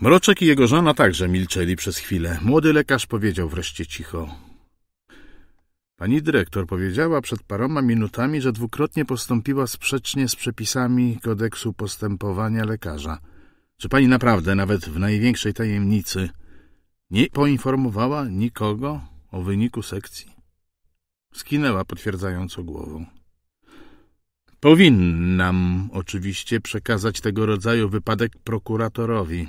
Mroczek i jego żona także milczeli przez chwilę. Młody lekarz powiedział wreszcie cicho. Pani dyrektor powiedziała przed paroma minutami, że dwukrotnie postąpiła sprzecznie z przepisami kodeksu postępowania lekarza. Czy pani naprawdę, nawet w największej tajemnicy, nie poinformowała nikogo o wyniku sekcji? Skinęła potwierdzająco głową. Powinnam oczywiście przekazać tego rodzaju wypadek prokuratorowi,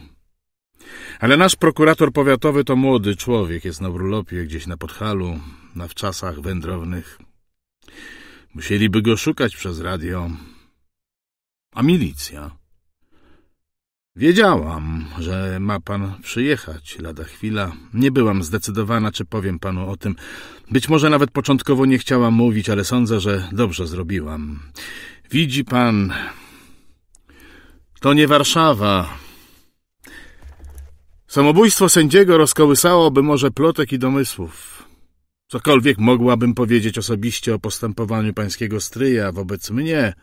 ale nasz prokurator powiatowy to młody człowiek, jest na urlopie gdzieś na Podhalu, na wczasach wędrownych. Musieliby go szukać przez radio. A milicja? Wiedziałam, że ma pan przyjechać lada chwila. Nie byłam zdecydowana, czy powiem panu o tym. Być może nawet początkowo nie chciałam mówić, ale sądzę, że dobrze zrobiłam. Widzi pan, to nie Warszawa, Samobójstwo sędziego rozkołysałoby może plotek i domysłów. Cokolwiek mogłabym powiedzieć osobiście o postępowaniu pańskiego stryja wobec mnie,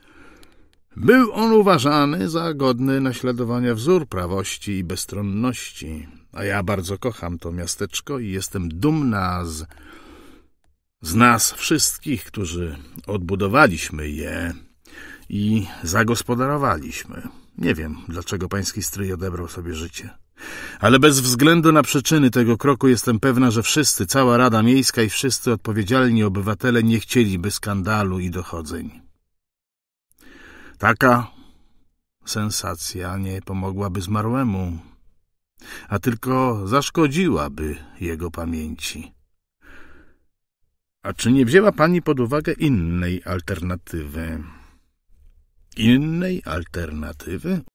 był on uważany za godny naśladowania wzór prawości i bezstronności, a ja bardzo kocham to miasteczko i jestem dumna z, z nas wszystkich, którzy odbudowaliśmy je i zagospodarowaliśmy. Nie wiem, dlaczego pański stryj odebrał sobie życie ale bez względu na przyczyny tego kroku jestem pewna, że wszyscy, cała Rada Miejska i wszyscy odpowiedzialni obywatele nie chcieliby skandalu i dochodzeń. Taka sensacja nie pomogłaby zmarłemu, a tylko zaszkodziłaby jego pamięci. A czy nie wzięła pani pod uwagę innej alternatywy? Innej alternatywy?